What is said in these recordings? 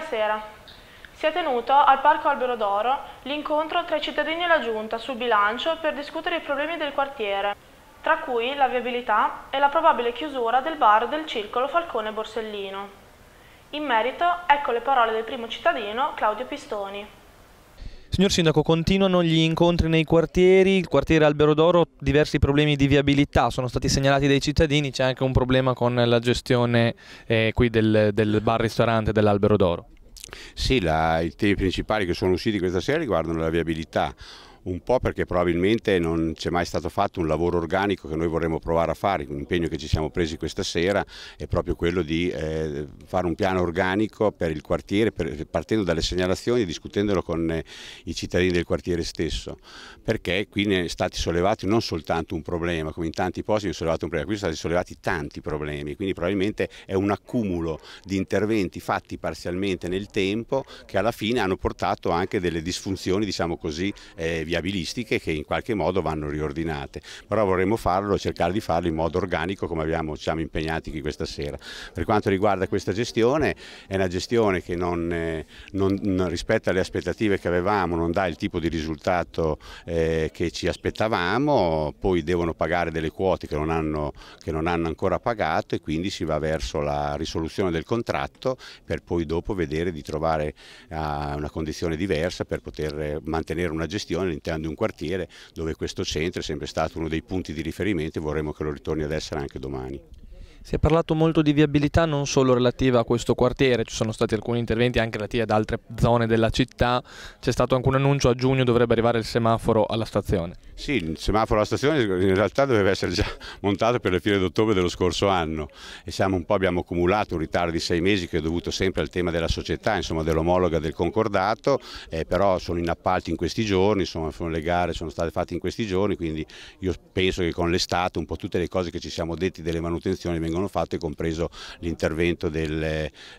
sera. Si è tenuto al Parco Albero d'Oro l'incontro tra i cittadini e la Giunta sul bilancio per discutere i problemi del quartiere, tra cui la viabilità e la probabile chiusura del bar del circolo Falcone Borsellino. In merito, ecco le parole del primo cittadino Claudio Pistoni. Signor Sindaco, continuano gli incontri nei quartieri, il quartiere Albero d'Oro, diversi problemi di viabilità sono stati segnalati dai cittadini, c'è anche un problema con la gestione eh, qui del, del bar-ristorante dell'Albero d'Oro. Sì, la, i temi principali che sono usciti questa sera riguardano la viabilità, un po' perché probabilmente non c'è mai stato fatto un lavoro organico che noi vorremmo provare a fare, l'impegno che ci siamo presi questa sera è proprio quello di eh, fare un piano organico per il quartiere, per, partendo dalle segnalazioni e discutendolo con eh, i cittadini del quartiere stesso, perché qui ne è stati sollevati non soltanto un problema, come in tanti posti ne è sollevato un problema, qui sono stati sollevati tanti problemi, quindi probabilmente è un accumulo di interventi fatti parzialmente nel tempo che alla fine hanno portato anche delle disfunzioni, diciamo così, eh, via viabilistiche che in qualche modo vanno riordinate, però vorremmo farlo, cercare di farlo in modo organico come abbiamo, siamo impegnati qui questa sera. Per quanto riguarda questa gestione, è una gestione che eh, non, non, rispetto alle aspettative che avevamo non dà il tipo di risultato eh, che ci aspettavamo, poi devono pagare delle quote che non, hanno, che non hanno ancora pagato e quindi si va verso la risoluzione del contratto per poi dopo vedere di trovare eh, una condizione diversa per poter mantenere una gestione all'interno di un quartiere dove questo centro è sempre stato uno dei punti di riferimento e vorremmo che lo ritorni ad essere anche domani. Si è parlato molto di viabilità non solo relativa a questo quartiere, ci sono stati alcuni interventi anche relativi ad altre zone della città, c'è stato anche un annuncio a giugno dovrebbe arrivare il semaforo alla stazione. Sì, il semaforo alla stazione in realtà doveva essere già montato per le fine d'ottobre dello scorso anno e siamo un po' abbiamo accumulato un ritardo di sei mesi che è dovuto sempre al tema della società, insomma dell'omologa del concordato, eh, però sono in appalti in questi giorni, insomma le gare sono state fatte in questi giorni, quindi io penso che con l'estate un po' tutte le cose che ci siamo detti delle manutenzioni vengono fatte, compreso l'intervento del,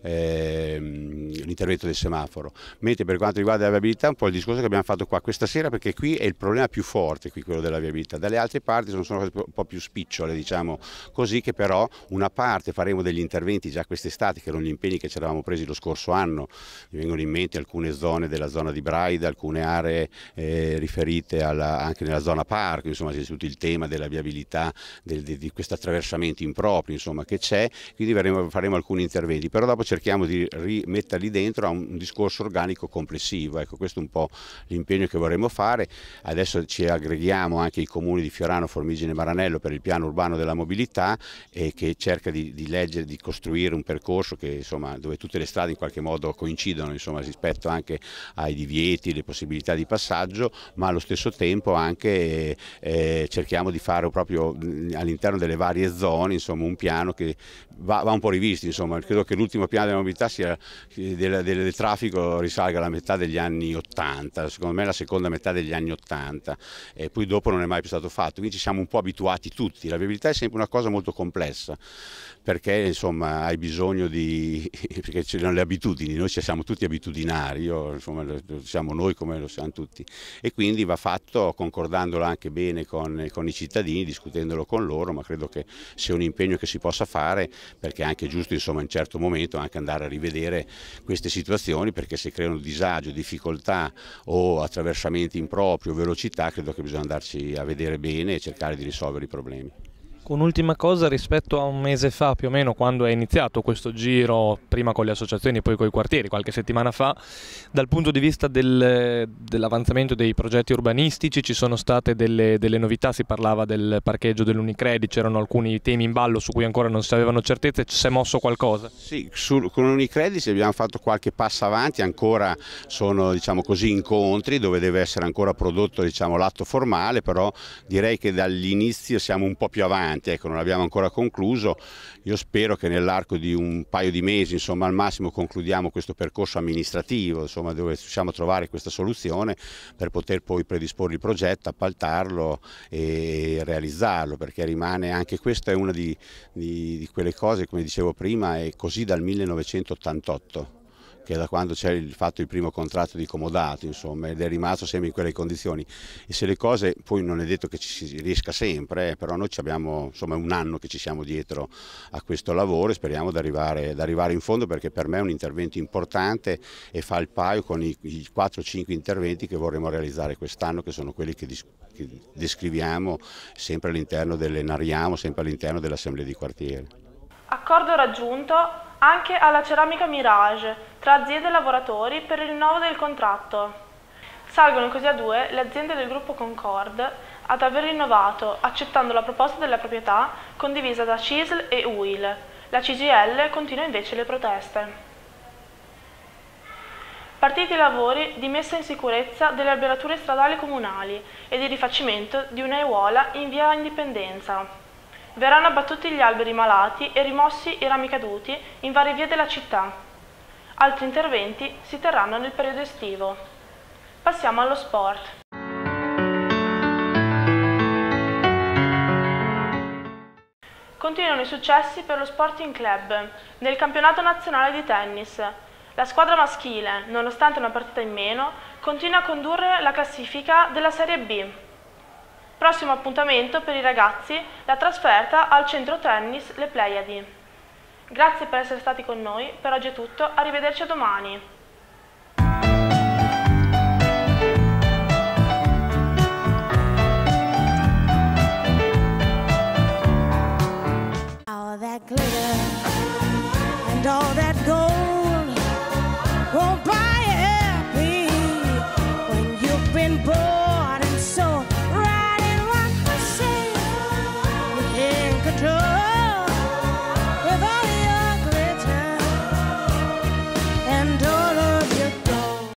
eh, del, semaforo. Mentre per quanto riguarda la viabilità, un po' il discorso che abbiamo fatto qua questa sera, perché qui è il problema più forte, qui, quello della viabilità. Dalle altre parti sono, sono un po' più spicciole, diciamo così, che però una parte faremo degli interventi già quest'estate, che erano gli impegni che ci eravamo presi lo scorso anno. Mi vengono in mente alcune zone della zona di Braida, alcune aree eh, riferite alla, anche nella zona parco, insomma c'è tutto il tema della viabilità, del, di, di questo attraversamento improprio, insomma, che c'è, quindi veremo, faremo alcuni interventi, però dopo cerchiamo di rimetterli dentro a un discorso organico complessivo, ecco, questo è un po' l'impegno che vorremmo fare, adesso ci aggreghiamo anche i comuni di Fiorano, Formigine e Maranello per il piano urbano della mobilità eh, che cerca di, di, leggere, di costruire un percorso che, insomma, dove tutte le strade in qualche modo coincidono insomma, rispetto anche ai divieti, le possibilità di passaggio, ma allo stesso tempo anche eh, cerchiamo di fare proprio all'interno delle varie zone insomma, un piano piano che va, va un po' rivisto, insomma. credo che l'ultimo piano della mobilità sia, eh, del, del, del, traffico risalga alla metà degli anni 80, secondo me la seconda metà degli anni 80 e poi dopo non è mai più stato fatto, quindi ci siamo un po' abituati tutti, la viabilità è sempre una cosa molto complessa perché insomma hai bisogno di, perché ci sono le abitudini, noi ci siamo tutti abitudinari, io, insomma, lo siamo noi come lo siamo tutti e quindi va fatto concordandolo anche bene con, con i cittadini, discutendolo con loro, ma credo che sia un impegno che si possa fare perché è anche giusto insomma, in certo momento anche andare a rivedere queste situazioni perché se creano disagio, difficoltà o attraversamenti impropri o velocità credo che bisogna andarci a vedere bene e cercare di risolvere i problemi. Un'ultima cosa rispetto a un mese fa più o meno quando è iniziato questo giro, prima con le associazioni e poi con i quartieri, qualche settimana fa, dal punto di vista del, dell'avanzamento dei progetti urbanistici ci sono state delle, delle novità, si parlava del parcheggio dell'Unicredit, c'erano alcuni temi in ballo su cui ancora non si avevano certezze, si è mosso qualcosa? Sì, su, con l'Unicredit abbiamo fatto qualche passo avanti, ancora sono diciamo così, incontri dove deve essere ancora prodotto diciamo, l'atto formale, però direi che dall'inizio siamo un po' più avanti avanti, ecco, non abbiamo ancora concluso, io spero che nell'arco di un paio di mesi insomma, al massimo concludiamo questo percorso amministrativo insomma, dove riusciamo a trovare questa soluzione per poter poi predisporre il progetto, appaltarlo e realizzarlo perché rimane anche questa è una di, di, di quelle cose come dicevo prima è così dal 1988 che da quando c'è fatto il primo contratto di comodato insomma, ed è rimasto sempre in quelle condizioni e se le cose poi non è detto che ci si riesca sempre eh, però noi abbiamo insomma, un anno che ci siamo dietro a questo lavoro e speriamo di arrivare, arrivare, in fondo perché per me è un intervento importante e fa il paio con i, i 4-5 interventi che vorremmo realizzare quest'anno che sono quelli che, che descriviamo sempre all'interno delle Nariamo, sempre all'interno dell'assemblea di quartiere. Accordo raggiunto anche alla ceramica Mirage tra aziende e lavoratori per il rinnovo del contratto. Salgono così a due le aziende del gruppo Concord ad aver rinnovato, accettando la proposta della proprietà condivisa da CISL e UIL. La CGL continua invece le proteste. Partiti i lavori di messa in sicurezza delle alberature stradali comunali e di rifacimento di una in via Indipendenza. Verranno abbattuti gli alberi malati e rimossi i rami caduti in varie vie della città. Altri interventi si terranno nel periodo estivo. Passiamo allo sport. Continuano i successi per lo Sporting Club nel campionato nazionale di tennis. La squadra maschile, nonostante una partita in meno, continua a condurre la classifica della Serie B. Prossimo appuntamento per i ragazzi, la trasferta al centro tennis Le Pleiadi. Grazie per essere stati con noi, per oggi è tutto, arrivederci a domani! that